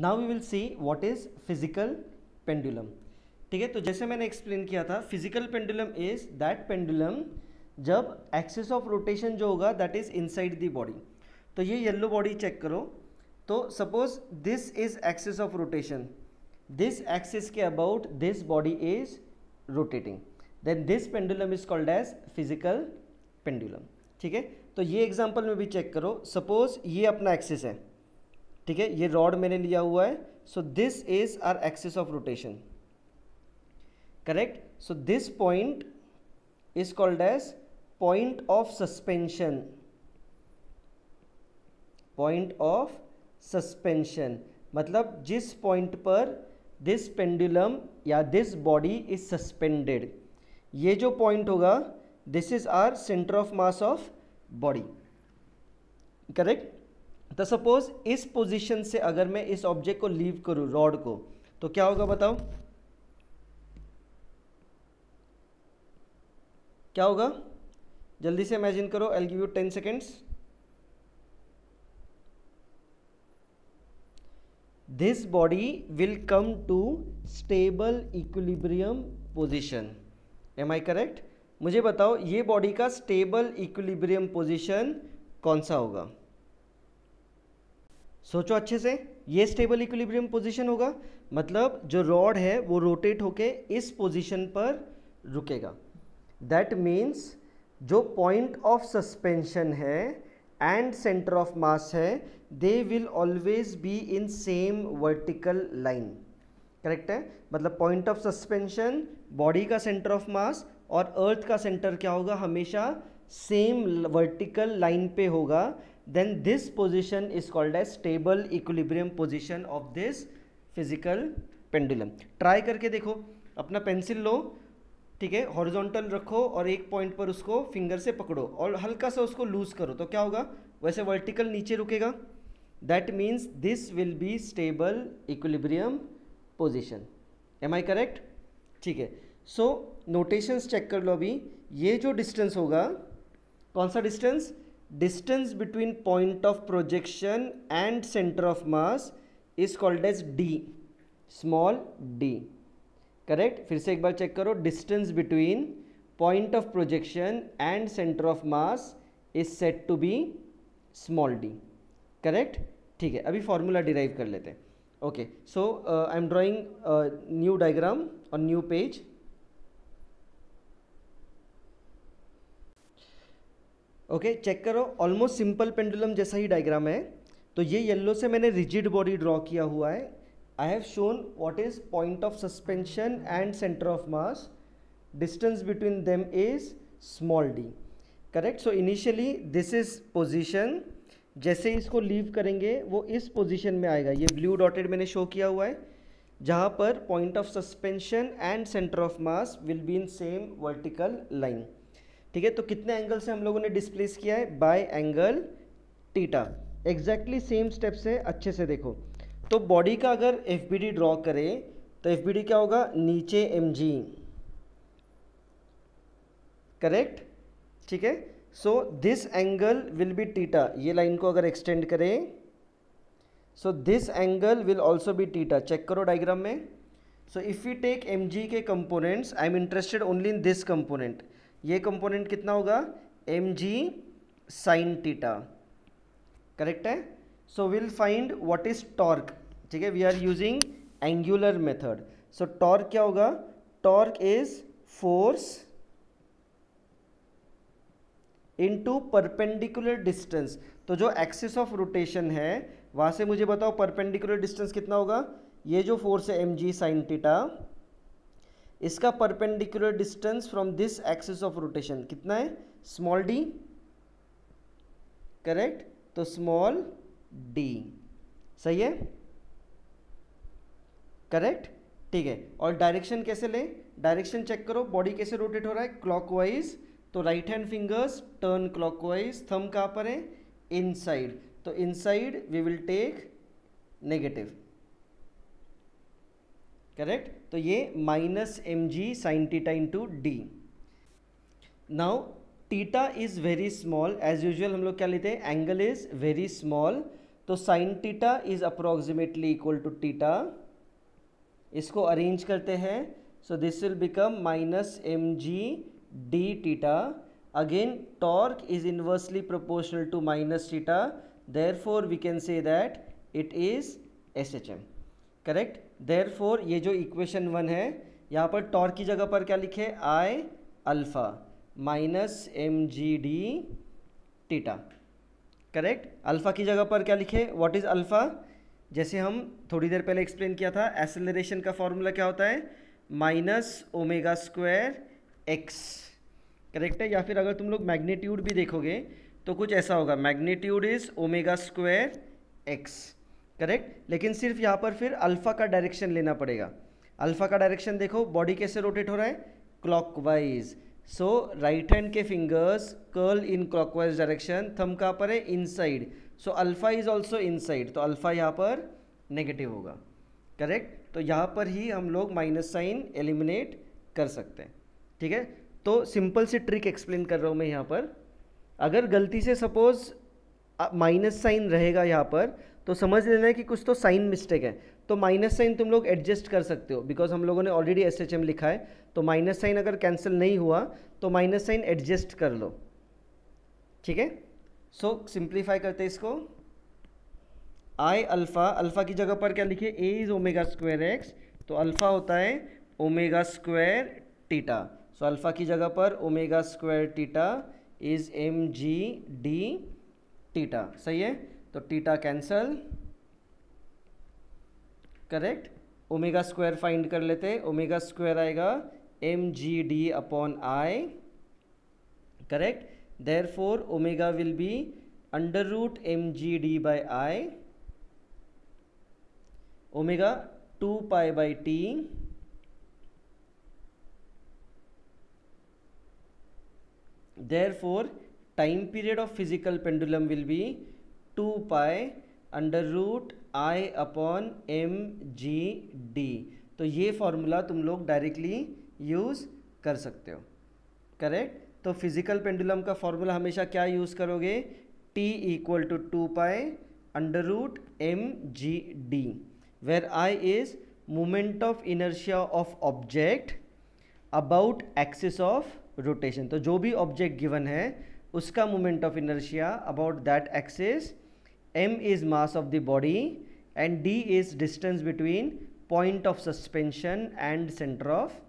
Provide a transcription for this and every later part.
Now we will see what is physical pendulum ठीक है तो जैसे मैंने एक्सप्लेन किया था physical pendulum is that pendulum जब एक्सेस ऑफ रोटेशन जो होगा that is inside the body तो ये येल्लो बॉडी चेक करो तो suppose this is axis of rotation this axis के about this body is rotating then this pendulum is called as physical pendulum ठीक है तो ये एग्जाम्पल में भी चेक करो सपोज ये अपना एक्सेस है ठीक है ये रॉड मैंने लिया हुआ है so this is our axis of rotation correct so this point is called as point of suspension point of suspension मतलब जिस पॉइंट पर दिस पेंडुलम या दिस बॉडी इज सस्पेंडेड ये जो पॉइंट होगा this is our centre of mass of body correct तो suppose इस position से अगर मैं इस ऑब्जेक्ट को लीव करूँ रॉड को तो क्या होगा बताओ क्या होगा जल्दी से इमेजिन करो I give you ten seconds this body will come to stable equilibrium position am I correct मुझे बताओ ये बॉडी का स्टेबल इक्विलिब्रियम पोजीशन कौन सा होगा सोचो अच्छे से ये स्टेबल इक्विलिब्रियम पोजीशन होगा मतलब जो रॉड है वो रोटेट होके इस पोजीशन पर रुकेगा दैट मीन्स जो पॉइंट ऑफ सस्पेंशन है एंड सेंटर ऑफ मास है they will always be in same vertical line correct है मतलब पॉइंट ऑफ सस्पेंशन बॉडी का सेंटर ऑफ मास और अर्थ का सेंटर क्या होगा हमेशा सेम वर्टिकल लाइन पे होगा then this position is called as stable equilibrium position of this physical pendulum. Try करके देखो अपना पेंसिल लो ठीक है हॉरिजॉन्टल रखो और एक पॉइंट पर उसको फिंगर से पकड़ो और हल्का सा उसको लूज करो तो क्या होगा वैसे वर्टिकल नीचे रुकेगा that means this will be stable equilibrium position am I correct ठीक है सो नोटेशंस चेक कर लो अभी ये जो डिस्टेंस होगा कौन सा distance distance between point of projection and center of mass is called as d small d correct फिर से एक बार चेक करो distance between point of projection and centre of mass is set to be small D correct ठीक है अभी formula derive कर लेते हैं okay so I am drawing new diagram और न्यू पेज ओके चेक करो ऑलमोस्ट सिंपल पेंडुलम जैसा ही डायग्राम है तो ये येल्लो से मैंने रिजिड बॉडी ड्रॉ किया हुआ है I have shown what is point of suspension and centre of mass distance between them is small D correct so initially this is position जैसे इसको लीव करेंगे वो इस पोजिशन में आएगा ये ब्लू डॉटेड मैंने शो किया हुआ है जहाँ पर point of suspension and centre of mass will be in same vertical line ठीक है तो कितने एंगल से हम लोगों ने डिस्प्लेस किया है by angle theta exactly same step से अच्छे से देखो तो बॉडी का अगर एफ बी डी ड्रॉ करें तो एफ बी डी क्या होगा नीचे एम जी करेक्ट ठीक है so this angle will be theta ये लाइन को अगर एक्सटेंड करें so this angle will also be theta check करो डाइग्राम में so if you take M G के components I am interested only in this component ये component कितना होगा M G sine theta correct है so will find what is torque ठीक है we are using angular method so torque क्या होगा torque is force into perpendicular distance तो जो एक्सिस ऑफ रोटेशन है वहां से मुझे बताओ परपेंडिकुलर डिस्टेंस कितना होगा ये जो फोर्स है एम जी साइन टीटा इसका perpendicular distance from this axis of rotation कितना है स्मॉल डी करेक्ट तो स्मॉल डी सही है करेक्ट ठीक है और डायरेक्शन कैसे लें डायरेक्शन चेक करो बॉडी कैसे रोटेट हो रहा है क्लॉकवाइज तो right hand fingers turn clockwise thumb कहाँ पर है इनसाइड तो inside we will take negative correct तो ये minus M G sine theta into D now theta is very small as usual हम लोग क्या लेते हैं एंगल इज़ वेरी स्मॉल तो sine theta is approximately equal to theta इसको arrange करते हैं so this will become minus M G D theta again torque is inversely proportional to minus theta therefore we can say that it is S H M correct therefore ये जो equation one है यहाँ पर torque की जगह पर क्या लिखे I alpha minus M G D theta correct alpha की जगह पर क्या लिखे व्हाट इज़ अल्फ़ा जैसे हम थोड़ी देर पहले एक्सप्लेन किया था एसेलरेशन का फॉर्मूला क्या होता है minus omega square X correct है या फिर अगर तुम लोग मैग्नीट्यूड भी देखोगे तो कुछ ऐसा होगा magnitude is omega square X correct लेकिन सिर्फ यहाँ पर फिर अल्फ़ा का डायरेक्शन लेना पड़ेगा अल्फ़ा का डायरेक्शन देखो बॉडी कैसे रोटेट हो रहा है क्लॉकवाइज सो राइट हैंड के fingers curl in clockwise direction thumb कहाँ पर है inside so alpha is also inside तो अल्फ़ा यहाँ पर नेगेटिव होगा करेक्ट तो यहाँ पर ही हम लोग माइनस साइन एलिमिनेट कर सकते हैं ठीक है तो सिंपल सी ट्रिक एक्सप्लेन कर रहा हूँ मैं यहाँ पर अगर गलती से सपोज माइनस साइन रहेगा यहाँ पर तो समझ लेना है कि कुछ तो साइन मिस्टेक है तो माइनस साइन तुम लोग एडजस्ट कर सकते हो बिकॉज हम लोगों ने ऑलरेडी एस एच एम लिखा है तो माइनस साइन अगर कैंसिल नहीं हुआ तो माइनस साइन एडजस्ट कर लो ठीक है सो सिंप्लीफाई करते इसको आई अल्फ़ा अल्फ़ा की जगह पर क्या लिखिए A is omega square X तो अल्फ़ा होता है omega square theta so alpha की जगह पर omega square theta is M G D theta सही है तो theta cancel correct omega square find कर लेते ओमेगा स्क्वायर आएगा M G D upon I correct therefore omega will be under root M G D by I omega two pi by T therefore time period of physical pendulum will be two pi under root I upon M G D तो ये formula तुम लोग directly use कर सकते हो correct तो physical pendulum का formula हमेशा क्या यूज़ करोगे T equal to two pi under root M G D where I is moment of inertia of object about axis of rotation तो जो भी ऑब्जेक्ट गिवन है उसका moment of inertia about that axis m is mass of the body and d is distance between point of suspension and center of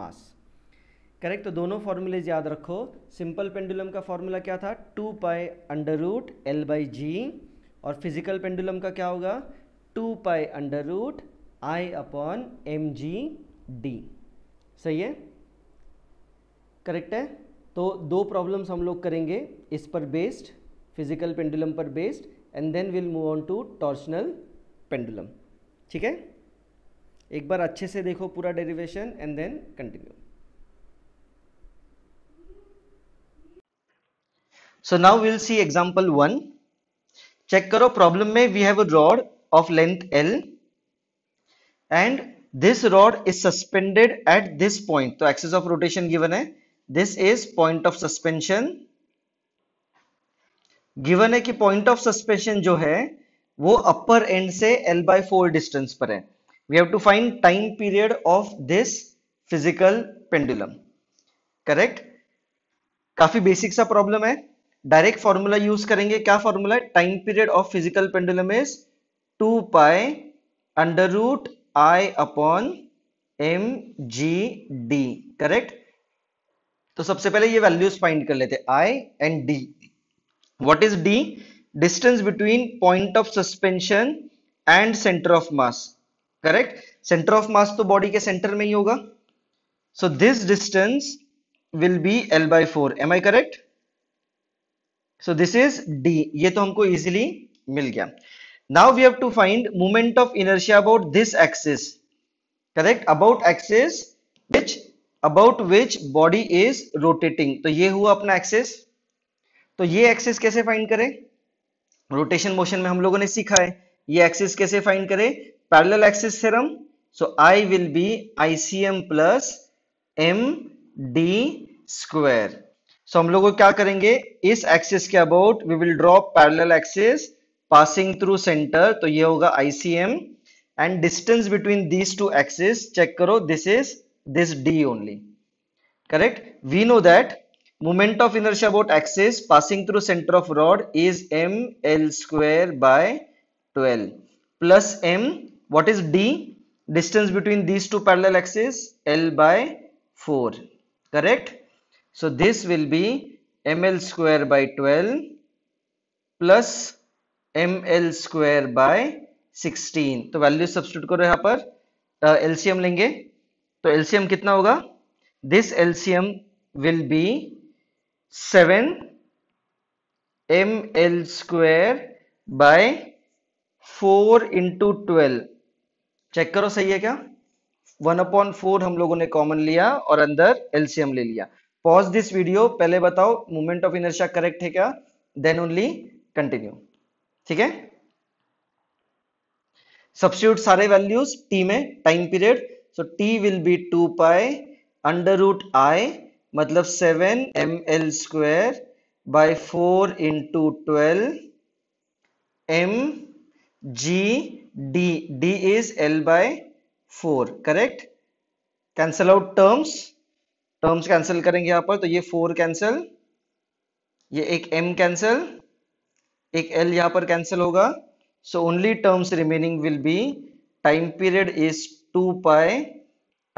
mass correct तो दोनों formulas याद रखो simple pendulum का फॉर्मूला क्या था two pi under root L by G और physical pendulum का क्या होगा two pi under root I upon M G D सही है करेक्ट है तो दो प्रॉब्लम्स हम लोग करेंगे इस पर बेस्ड फिजिकल पेंडुलम पर based and then will move on to torsional pendulum ठीक है एक बार अच्छे से देखो पूरा derivation and then continue so now will see example one check करो प्रॉब्लम में we have a rod of length L and this rod is suspended at this point तो एक्सेस ऑफ रोटेशन गिवन है this is point of suspension given है कि point of suspension जो है वो upper end से L by four distance पर है we have to find time period of this physical pendulum correct काफी बेसिक सा प्रॉब्लम है डायरेक्ट फॉर्मूला यूज करेंगे क्या फॉर्मूला है time period of physical pendulum is two pi under root I upon M G D correct तो सबसे पहले ये वैल्यूज फाइंड कर लेते I and D what is D distance between point of suspension and centre of mass correct centre of mass तो body के centre में ही होगा so this distance will be L by four am I correct so this is D ये तो हमको easily मिल गया now we have to find movement of inertia about this axis correct about axis which about which body is rotating तो ये हुआ अपना axis तो ये एक्सिस कैसे फाइंड करें रोटेशन मोशन में हम लोगों ने सीखा है ये एक्सिस कैसे फाइंड करें parallel axis theorem so I will be ICM plus M D square so हम लोगों क्या करेंगे इस एक्सिस के about we will draw parallel axis passing through centre तो ये होगा ICM and distance between these two axis check करो this is this D only correct we know that moment of inertia about axis passing through centre of rod is M L square by twelve plus M what is D distance between these two parallel axis L by four correct so this will be M L square by twelve plus M L square by sixteen तो value substitute करो यहां पर LCM लेंगे तो LCM कितना होगा this LCM will be seven M L square by four into twelve check करो सही है क्या वन अपॉन फोर हम लोगों ने कॉमन लिया और अंदर एलसीएम ले लिया पॉज दिस वीडियो पहले बताओ मूवमेंट ऑफ इनर्शिया करेक्ट है क्या देन ओनली कंटिन्यू ठीक है सब्सिट्यूट सारे वैल्यूज टी में time period so T will be two pi under root I मतलब seven M L square by four into twelve M G D D is L by four correct cancel out terms terms cancel करेंगे यहां पर तो ये four cancel ये एक M cancel एक L यहां पर कैंसिल होगा so only terms remaining will be time period is two pi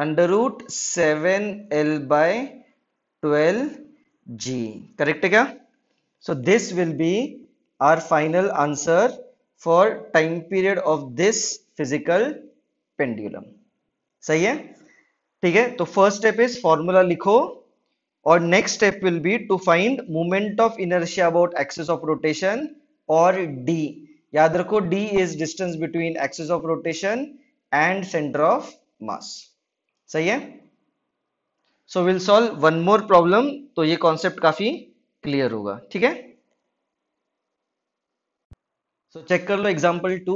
under root seven L by twelve G correct है क्या so this will be our final answer for time period of this physical pendulum सही है ठीक है तो first step is formula लिखो और next step will be to find movement of inertia about axis of rotation और D याद रखो D is distance between axis of rotation and centre of mass सही है so will solve one more problem तो ये concept काफी clear होगा ठीक है सो चेक कर लो एग्जाम्पल टू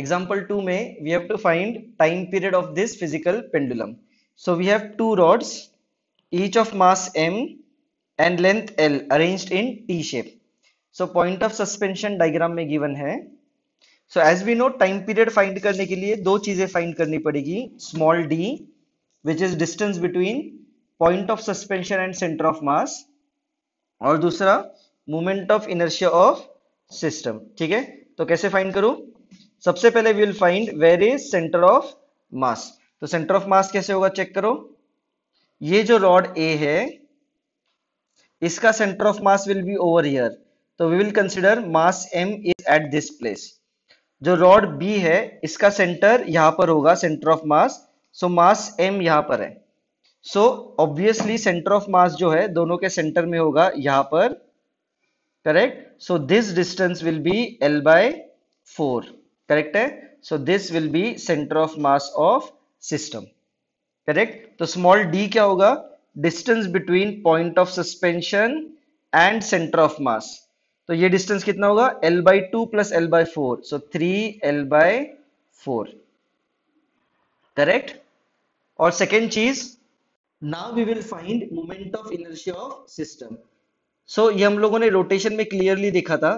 एग्जाम्पल टू में we have to find time period of this physical pendulum so we have two rods each of mass M and length L arrange in T shape so point of suspension diagram में given है so as we know time period find करने के लिए दो चीजें find करनी पड़ेगी small D which is distance between point of suspension and centre of mass और दूसरा moment of inertia of system ठीक है तो कैसे फाइंड करूं सबसे पहले we will find where is centre of mass तो सेंटर ऑफ मास कैसे होगा चेक करो ये जो रॉड ए है इसका centre of mass will be over here तो we will consider mass M is at this place जो रॉड बी है इसका सेंटर यहां पर होगा centre of mass so mass M यहां पर है so obviously centre of mass जो है दोनों के सेंटर में होगा यहां पर correct so this distance will be L by four correct है so this will be centre of mass of system correct तो स्मॉल डी क्या होगा distance between point of suspension and centre of mass तो ये distance कितना होगा L by two plus L by four so three L by four correct और second चीज now we will find moment of inertia of system so ये हम लोगों ने rotation में clearly देखा था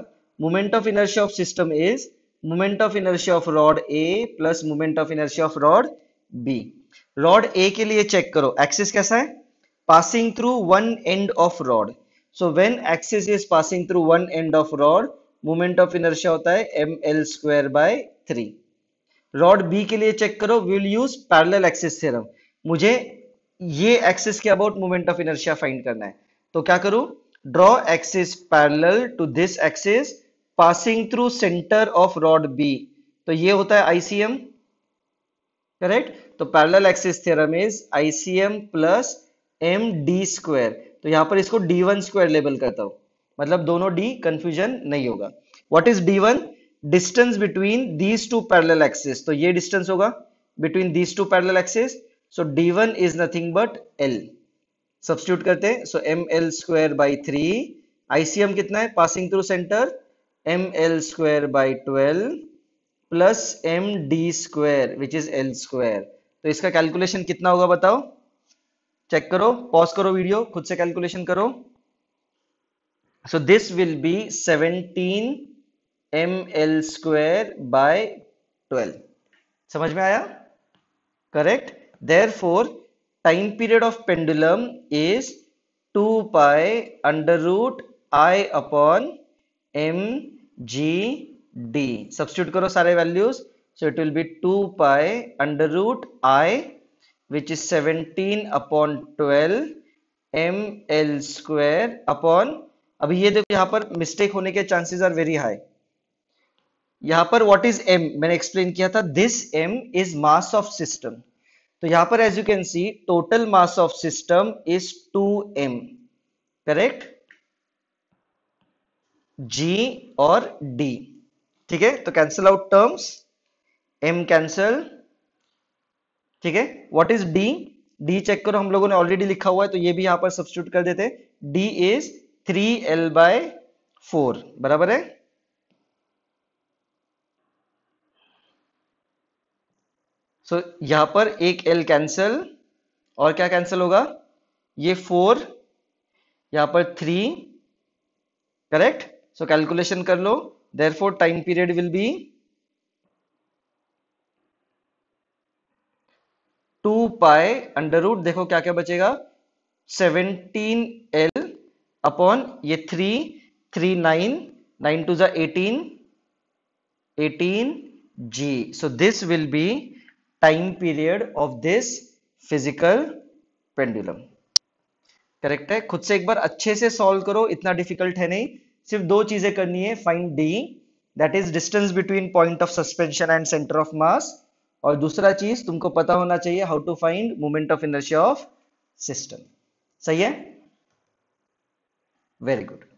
moment of inertia of system is moment of inertia of rod A plus moment of inertia of rod B rod A के लिए check करो axis कैसा है passing through one end of rod so when axis is passing through one end of rod moment of inertia होता है M L square by three rod B के लिए check करो will use parallel axis theorem मुझे ये axis के about moment of inertia find करना है तो क्या करूं draw axis parallel to this axis passing through centre of rod B तो ये होता है आईसीएम करेक्ट तो parallel axis theorem is ICM plus M D square तो यहां पर इसको डी वन स्क्वायर लेबल करता हूं मतलब दोनों डी कंफ्यूजन नहीं होगा what is D one distance between these two parallel axis तो ये डिस्टेंस होगा between these two parallel axis so D one is nothing but L substitute करते हैं so M L square by three ICM कितना है passing through centre M L square by twelve plus M D square which is L square तो इसका calculation कितना होगा बताओ check करो पॉज करो वीडियो खुद से कैलकुलेशन करो so this will be 17 L square by twelve समझ में आया correct therefore time period of pendulum is 2 pi under root i upon m g d substitute karo sare values so it will be 2 pi under root i which is 17 upon 12 m l square upon अभी ये देखो यहाँ पर mistake होने के chances are very high यहाँ पर what is M मैंने एक्सप्लेन किया था this M is mass of system तो यहां पर as you can see total mass of system is 2m correct g और d ठीक है तो cancel out terms m cancel ठीक है what is d d check करो हम लोगों ने ऑलरेडी लिखा हुआ है तो ये भी यहां पर सब्सिट्यूट कर देते d इज 3l एल बाय फोर बराबर है सो so, यहां पर एक एल कैंसिल और क्या कैंसिल होगा ये फोर यहां पर थ्री करेक्ट सो कैलकुलेशन कर लो therefore time period will be two pi under root देखो क्या क्या बचेगा सेवनटीन एल अपॉन ये three three nine nine two eighteen eighteen G so this will be time period of this physical pendulum correct है खुद से एक बार अच्छे से सॉल्व करो इतना डिफिकल्ट है नहीं सिर्फ दो चीजें करनी है find D that is distance between point of suspension and centre of mass और दूसरा चीज तुमको पता होना चाहिए how to find moment of inertia of system सही है वेरी गुड